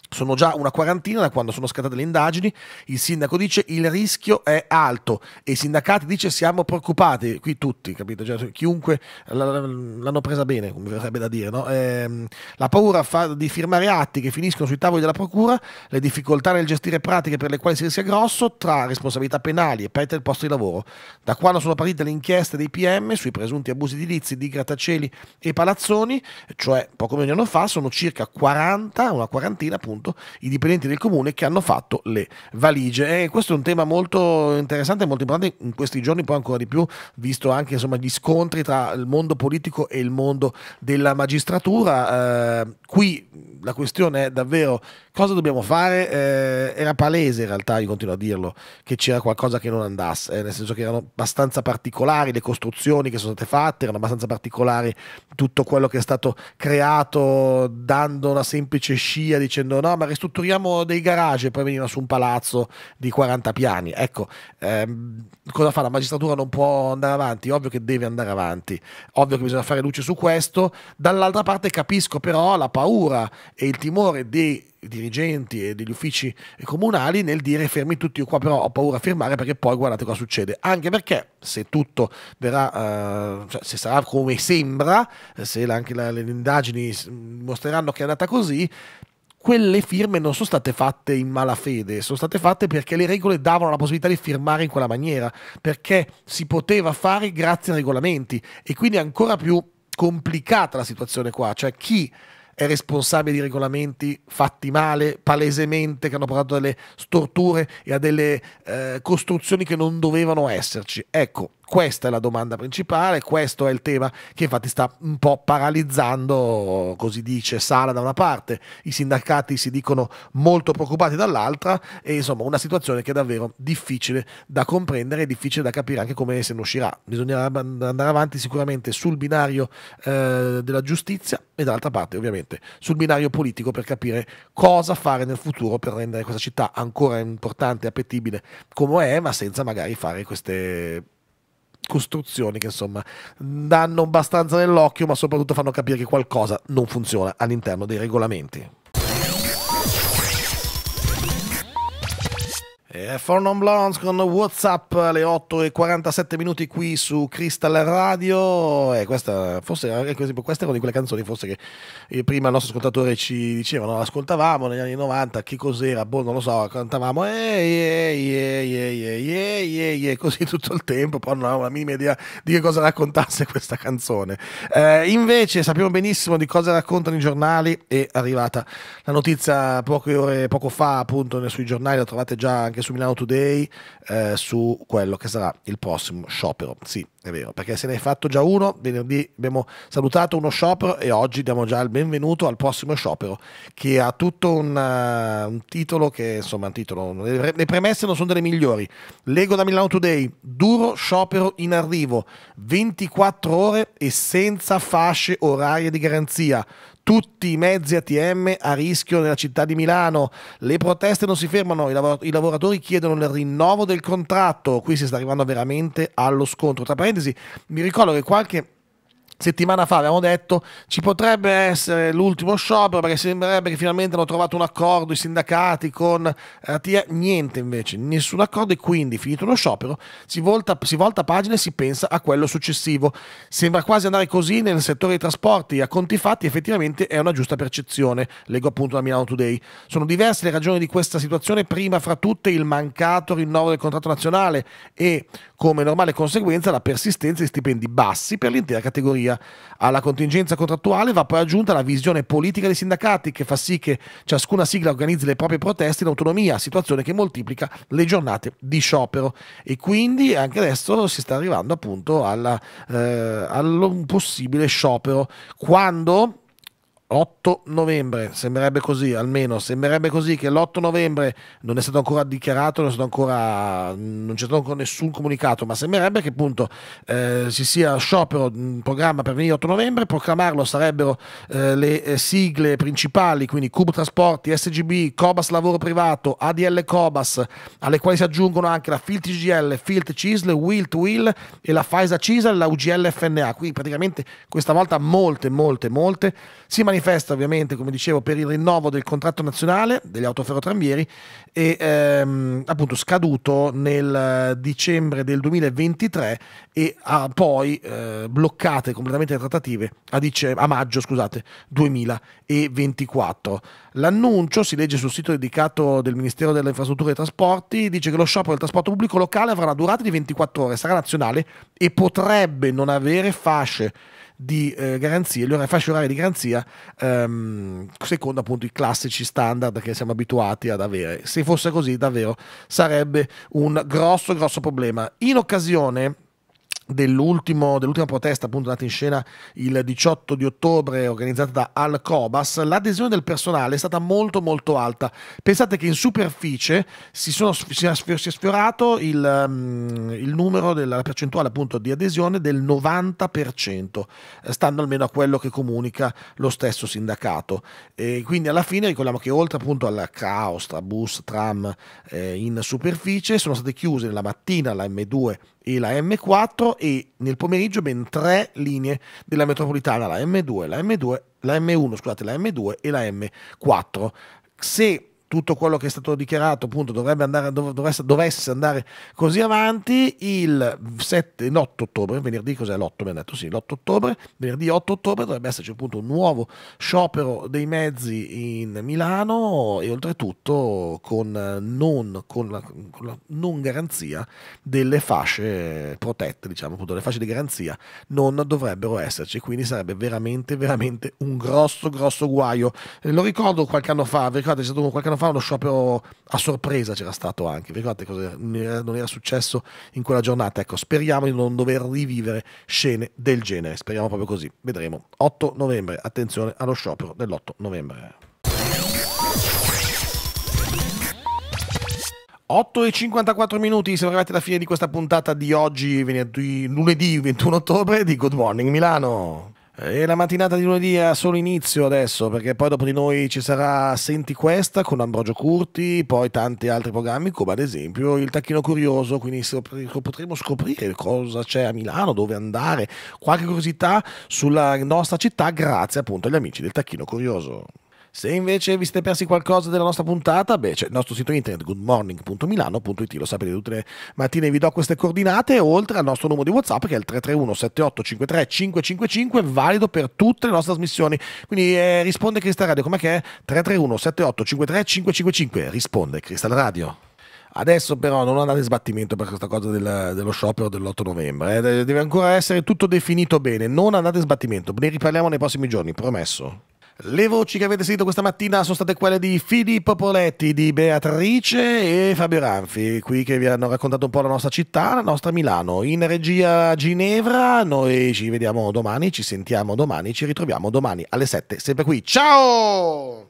Sono già una quarantina da quando sono scattate le indagini, il sindaco dice il rischio è alto e i sindacati dice siamo preoccupati, qui tutti, capito? Cioè, chiunque l'hanno presa bene, come verrebbe da dire, no? eh, la paura di firmare atti che finiscono sui tavoli della procura, le difficoltà nel gestire pratiche per le quali si rischia grosso tra responsabilità penali e perdita del posto di lavoro. Da quando sono partite le inchieste dei PM sui presunti abusi edilizi di grattacieli e palazzoni, cioè poco meno di un anno fa, sono circa 40, una quarantina appunto appunto i dipendenti del comune che hanno fatto le valigie. E questo è un tema molto interessante e molto importante in questi giorni, poi ancora di più, visto anche insomma, gli scontri tra il mondo politico e il mondo della magistratura. Eh, qui la questione è davvero cosa dobbiamo fare? Eh, era palese in realtà, io continuo a dirlo, che c'era qualcosa che non andasse, eh, nel senso che erano abbastanza particolari le costruzioni che sono state fatte, erano abbastanza particolari tutto quello che è stato creato dando una semplice scia dicendo no, ma ristrutturiamo dei garage e poi veniva su un palazzo di 40 piani. Ecco, ehm, cosa fa? La magistratura non può andare avanti, ovvio che deve andare avanti, ovvio che bisogna fare luce su questo, dall'altra parte capisco però la paura e il timore di dirigenti e degli uffici comunali nel dire fermi tutti, io qua però ho paura a firmare perché poi guardate cosa succede, anche perché se tutto verrà, eh, cioè, se sarà come sembra, se anche la, le indagini mostreranno che è andata così, quelle firme non sono state fatte in mala fede, sono state fatte perché le regole davano la possibilità di firmare in quella maniera, perché si poteva fare grazie ai regolamenti e quindi è ancora più complicata la situazione qua, cioè chi è responsabile di regolamenti fatti male, palesemente, che hanno portato a delle storture e a delle eh, costruzioni che non dovevano esserci. Ecco, questa è la domanda principale, questo è il tema che infatti sta un po' paralizzando, così dice Sala da una parte, i sindacati si dicono molto preoccupati dall'altra e insomma una situazione che è davvero difficile da comprendere e difficile da capire anche come se ne uscirà. Bisognerà andare avanti sicuramente sul binario eh, della giustizia e dall'altra parte ovviamente sul binario politico per capire cosa fare nel futuro per rendere questa città ancora importante e appetibile come è, ma senza magari fare queste costruzioni che insomma danno abbastanza nell'occhio ma soprattutto fanno capire che qualcosa non funziona all'interno dei regolamenti. Eh, For non Blondes con Whatsapp alle 8 e 47 minuti qui su Crystal Radio. E eh, questa, forse, eh, questa era una di quelle canzoni forse che prima il nostro ascoltatore ci diceva, no? ascoltavamo negli anni 90, che cos'era, boh, non lo so, cantavamo ehi, ehi, ehi, così tutto il tempo, poi non avevamo la minima idea di che cosa raccontasse questa canzone. Eh, invece sappiamo benissimo di cosa raccontano i giornali, è arrivata la notizia poche ore, poco fa appunto sui giornali, la trovate già anche su su Milano Today eh, su quello che sarà il prossimo sciopero. Sì, è vero, perché se ne hai fatto già uno, venerdì abbiamo salutato uno sciopero e oggi diamo già il benvenuto al prossimo sciopero che ha tutto un, uh, un titolo che insomma un titolo, le, le premesse non sono delle migliori. Lego da Milano Today, duro sciopero in arrivo, 24 ore e senza fasce orarie di garanzia tutti i mezzi ATM a rischio nella città di Milano. Le proteste non si fermano, i, lavoratori chiedono il rinnovo del contratto. Qui si sta arrivando veramente allo scontro. Tra parentesi, mi ricordo che qualche settimana fa abbiamo detto ci potrebbe essere l'ultimo sciopero perché sembrerebbe che finalmente hanno trovato un accordo i sindacati con ATIA, eh, niente invece, nessun accordo e quindi finito lo sciopero si volta, si volta pagina e si pensa a quello successivo. Sembra quasi andare così nel settore dei trasporti, a conti fatti effettivamente è una giusta percezione, leggo appunto da Milano Today. Sono diverse le ragioni di questa situazione, prima fra tutte il mancato rinnovo del contratto nazionale e come normale conseguenza la persistenza di stipendi bassi per l'intera categoria. Alla contingenza contrattuale va poi aggiunta la visione politica dei sindacati che fa sì che ciascuna sigla organizzi le proprie proteste in autonomia, situazione che moltiplica le giornate di sciopero. E quindi anche adesso si sta arrivando appunto alla, eh, all'impossibile sciopero. Quando 8 novembre, sembrerebbe così almeno, sembrerebbe così che l'8 novembre non è stato ancora dichiarato, non, ancora, non c'è stato ancora nessun comunicato, ma sembrerebbe che appunto eh, ci sia sciopero in mm, programma per venire 8 novembre, proclamarlo sarebbero eh, le eh, sigle principali, quindi Cubo Trasporti, SGB, Cobas Lavoro Privato, ADL Cobas, alle quali si aggiungono anche la FILT CGL, FILT CISL, WILT WIL e la FAISA CISL, la UGL FNA, quindi praticamente questa volta molte, molte, molte si manifestano manifesta ovviamente, come dicevo, per il rinnovo del contratto nazionale degli autoferrotrambieri e ehm, appunto scaduto nel eh, dicembre del 2023 e ha poi eh, bloccate completamente le trattative a, dice, a maggio scusate, 2024. L'annuncio si legge sul sito dedicato del Ministero delle Infrastrutture e dei Trasporti, dice che lo sciopero del trasporto pubblico locale avrà una durata di 24 ore, sarà nazionale e potrebbe non avere fasce di eh, garanzie, le ore, fasce orarie di garanzia ehm, secondo appunto i classici standard che siamo abituati ad avere. Se fosse così davvero sarebbe un grosso grosso problema. In occasione dell'ultima protesta appunto andata in scena il 18 di ottobre organizzata da Alcobas, l'adesione del personale è stata molto molto alta. Pensate che in superficie si, sono, si, è, sfiorato il, mm, il numero della percentuale appunto di adesione del 90%, eh, stando almeno a quello che comunica lo stesso sindacato. E quindi alla fine ricordiamo che oltre appunto al caos tra bus, tram eh, in superficie sono state chiuse nella mattina la M2 e la M4 e nel pomeriggio ben tre linee della metropolitana, la M2, la M2, la M1, scusate, la M2 e la M4. Se tutto quello che è stato dichiarato appunto dovrebbe andare, dov- dovesse, dovesse, andare così avanti il 7, l'8 ottobre, venerdì cos'è l'8? mi hanno detto, sì, l'8 ottobre, venerdì 8 ottobre dovrebbe esserci appunto un nuovo sciopero dei mezzi in Milano e oltretutto con, non, con la, con la non garanzia delle fasce protette, diciamo appunto le fasce di garanzia non dovrebbero esserci, quindi sarebbe veramente veramente un grosso grosso guaio. Eh, lo ricordo qualche anno fa, vi ricordate c'è stato un qualche anno volevano fare uno sciopero a sorpresa, c'era stato anche, vi ricordate cosa non era successo in quella giornata? Ecco, speriamo di non dover rivivere scene del genere, speriamo proprio così, vedremo. 8 novembre, attenzione allo sciopero dell'8 novembre. 8 e 54 minuti, siamo arrivati alla fine di questa puntata di oggi, venerdì, lunedì 21 ottobre di Good Morning Milano. E la mattinata di lunedì ha solo inizio adesso, perché poi dopo di noi ci sarà Senti Questa con Ambrogio Curti, poi tanti altri programmi, come ad esempio Il Tacchino Curioso, quindi potremo scoprire cosa c'è a Milano, dove andare, qualche curiosità sulla nostra città grazie appunto agli amici del Tacchino Curioso. Se invece vi siete persi qualcosa della nostra puntata, beh, c'è il nostro sito internet goodmorning.milano.it, lo sapete tutte le mattine vi do queste coordinate, oltre al nostro numero di WhatsApp che è il 331 7853 555, valido per tutte le nostre trasmissioni. Quindi eh, risponde Cristal Radio, com'è che è? 331 7853 555, risponde Cristal Radio. Adesso però non andate in sbattimento per questa cosa del, dello sciopero dell'8 novembre, eh. deve ancora essere tutto definito bene, non andate in sbattimento, ne riparliamo nei prossimi giorni, promesso. Le voci che avete sentito questa mattina sono state quelle di Filippo Poletti, di Beatrice e Fabio Ranfi, qui che vi hanno raccontato un po' la nostra città, la nostra Milano. In regia Ginevra, noi ci vediamo domani, ci sentiamo domani, ci ritroviamo domani alle 7, sempre qui. Ciao!